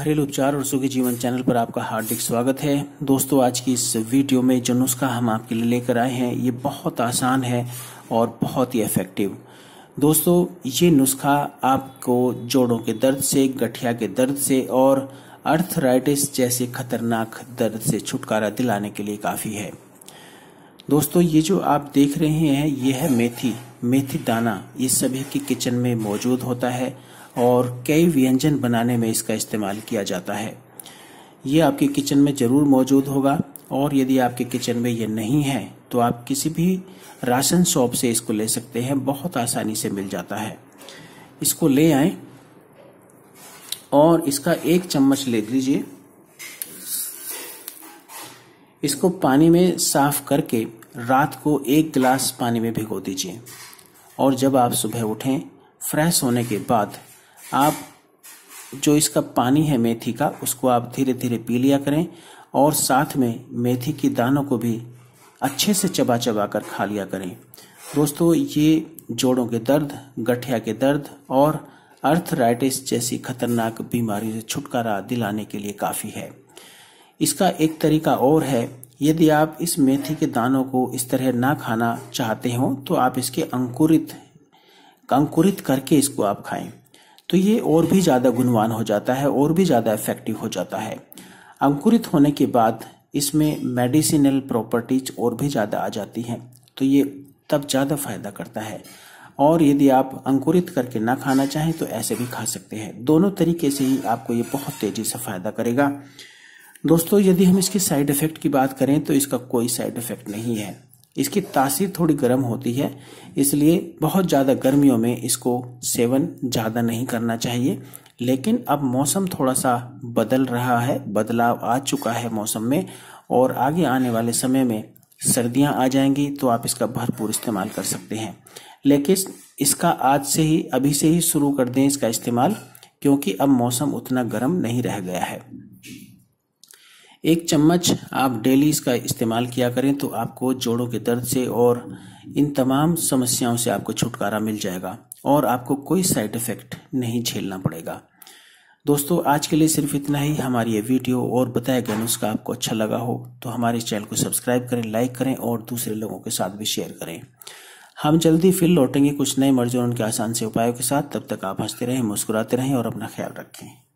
घरेलू उपचार और सुखी जीवन चैनल पर आपका हार्दिक स्वागत है दोस्तों आज की इस वीडियो में जो नुस्खा हम आपके लिए लेकर आए हैं ये बहुत आसान है और बहुत ही इफेक्टिव दोस्तों ये नुस्खा आपको जोड़ों के दर्द से गठिया के दर्द से और अर्थराइटिस जैसे खतरनाक दर्द से छुटकारा दिलाने के लिए काफ़ी है दोस्तों ये जो आप देख रहे हैं ये है मेथी मेथी दाना ये सभी के किचन में मौजूद होता है और कई व्यंजन बनाने में इसका इस्तेमाल किया जाता है ये आपके किचन में ज़रूर मौजूद होगा और यदि आपके किचन में ये नहीं है तो आप किसी भी राशन शॉप से इसको ले सकते हैं बहुत आसानी से मिल जाता है इसको ले आए और इसका एक चम्मच ले लीजिए इसको पानी में साफ करके रात को एक गिलास पानी में भिगो दीजिए और जब आप सुबह उठें फ्रेश होने के बाद आप जो इसका पानी है मेथी का उसको आप धीरे धीरे पी लिया करें और साथ में मेथी के दानों को भी अच्छे से चबा चबा कर खा लिया करें दोस्तों ये जोड़ों के दर्द गठिया के दर्द और अर्थराइटिस जैसी खतरनाक बीमारी से छुटकारा दिलाने के लिए काफ़ी है इसका एक तरीका और है यदि आप इस मेथी के दानों को इस तरह ना खाना चाहते हो तो आप इसके अंकुरित अंकुरित करके इसको आप खाएं तो ये और भी ज़्यादा गुणवान हो जाता है और भी ज़्यादा इफेक्टिव हो जाता है अंकुरित होने के बाद इसमें मेडिसिनल प्रॉपर्टीज और भी ज़्यादा आ जाती हैं तो ये तब ज़्यादा फायदा करता है और यदि आप अंकुरित करके ना खाना चाहें तो ऐसे भी खा सकते हैं दोनों तरीके से ही आपको ये बहुत तेज़ी से फ़ायदा करेगा दोस्तों यदि हम इसके साइड इफ़ेक्ट की बात करें तो इसका कोई साइड इफ़ेक्ट नहीं है इसकी तासीर थोड़ी गर्म होती है इसलिए बहुत ज़्यादा गर्मियों में इसको सेवन ज़्यादा नहीं करना चाहिए लेकिन अब मौसम थोड़ा सा बदल रहा है बदलाव आ चुका है मौसम में और आगे आने वाले समय में सर्दियां आ जाएंगी तो आप इसका भरपूर इस्तेमाल कर सकते हैं लेकिन इसका आज से ही अभी से ही शुरू कर दें इसका इस्तेमाल क्योंकि अब मौसम उतना गर्म नहीं रह गया है एक चम्मच आप डेली इसका इस्तेमाल किया करें तो आपको जोड़ों के दर्द से और इन तमाम समस्याओं से आपको छुटकारा मिल जाएगा और आपको कोई साइड इफेक्ट नहीं झेलना पड़ेगा दोस्तों आज के लिए सिर्फ इतना ही हमारी ये वीडियो और बताया गया नुस्खा आपको अच्छा लगा हो तो हमारे चैनल को सब्सक्राइब करें लाइक करें और दूसरे लोगों के साथ भी शेयर करें हम जल्दी फिर लौटेंगे कुछ नए मर्जों उनके आसान से उपायों के साथ तब तक आप हंसते रहें मुस्कुराते रहें और अपना ख्याल रखें